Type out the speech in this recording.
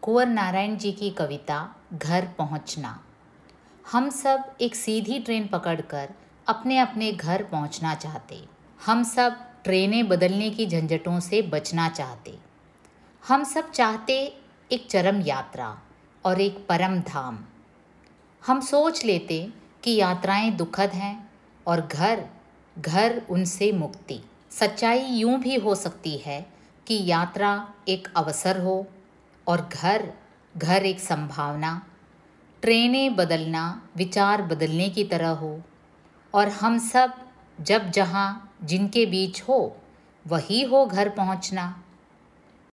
कुंवर नारायण जी की कविता घर पहुंचना हम सब एक सीधी ट्रेन पकड़कर अपने अपने घर पहुंचना चाहते हम सब ट्रेनें बदलने की झंझटों से बचना चाहते हम सब चाहते एक चरम यात्रा और एक परम धाम हम सोच लेते कि यात्राएं दुखद हैं और घर घर उनसे मुक्ति सच्चाई यूं भी हो सकती है कि यात्रा एक अवसर हो और घर घर एक संभावना ट्रेनें बदलना विचार बदलने की तरह हो और हम सब जब जहाँ जिनके बीच हो वही हो घर पहुँचना